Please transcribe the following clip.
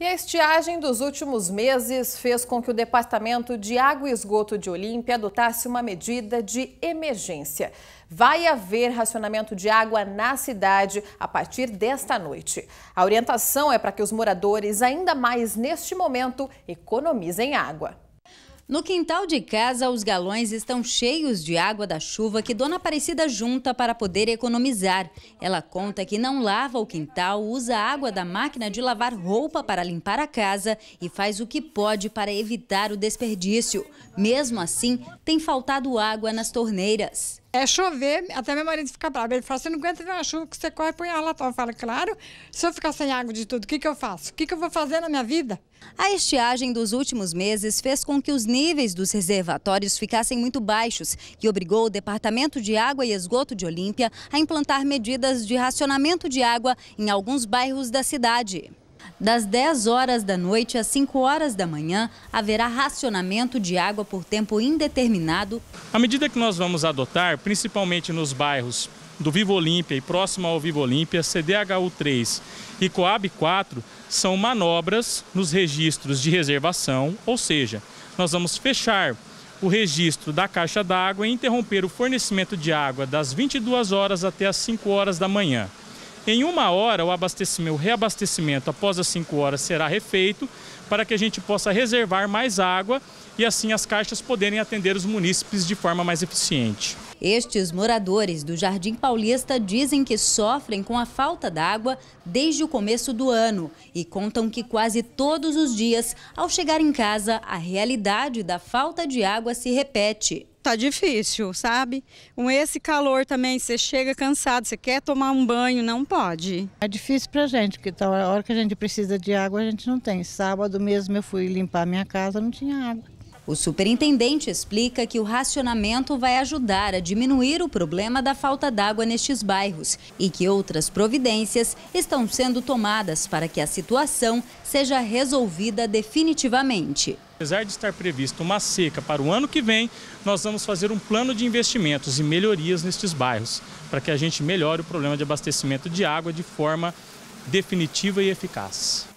E a estiagem dos últimos meses fez com que o Departamento de Água e Esgoto de Olímpia adotasse uma medida de emergência. Vai haver racionamento de água na cidade a partir desta noite. A orientação é para que os moradores, ainda mais neste momento, economizem água. No quintal de casa, os galões estão cheios de água da chuva que Dona Aparecida junta para poder economizar. Ela conta que não lava o quintal, usa água da máquina de lavar roupa para limpar a casa e faz o que pode para evitar o desperdício. Mesmo assim, tem faltado água nas torneiras é chover, até meu marido fica bravo. Ele fala, você não aguenta ver uma chuva que você corre pro lá, Eu falo, claro, se eu ficar sem água de tudo, o que, que eu faço? O que, que eu vou fazer na minha vida? A estiagem dos últimos meses fez com que os níveis dos reservatórios ficassem muito baixos e obrigou o Departamento de Água e Esgoto de Olímpia a implantar medidas de racionamento de água em alguns bairros da cidade. Das 10 horas da noite às 5 horas da manhã, haverá racionamento de água por tempo indeterminado. A medida que nós vamos adotar, principalmente nos bairros do Vivo Olímpia e próximo ao Vivo Olímpia, CDHU 3 e Coab 4 são manobras nos registros de reservação, ou seja, nós vamos fechar o registro da caixa d'água e interromper o fornecimento de água das 22 horas até as 5 horas da manhã. Em uma hora, o abastecimento, o reabastecimento após as 5 horas será refeito para que a gente possa reservar mais água e assim as caixas poderem atender os munícipes de forma mais eficiente. Estes moradores do Jardim Paulista dizem que sofrem com a falta d'água desde o começo do ano e contam que quase todos os dias, ao chegar em casa, a realidade da falta de água se repete tá difícil, sabe? Com esse calor também, você chega cansado, você quer tomar um banho, não pode. É difícil pra gente, porque tá, a hora que a gente precisa de água, a gente não tem. Sábado mesmo eu fui limpar minha casa, não tinha água. O superintendente explica que o racionamento vai ajudar a diminuir o problema da falta d'água nestes bairros e que outras providências estão sendo tomadas para que a situação seja resolvida definitivamente. Apesar de estar prevista uma seca para o ano que vem, nós vamos fazer um plano de investimentos e melhorias nestes bairros, para que a gente melhore o problema de abastecimento de água de forma definitiva e eficaz.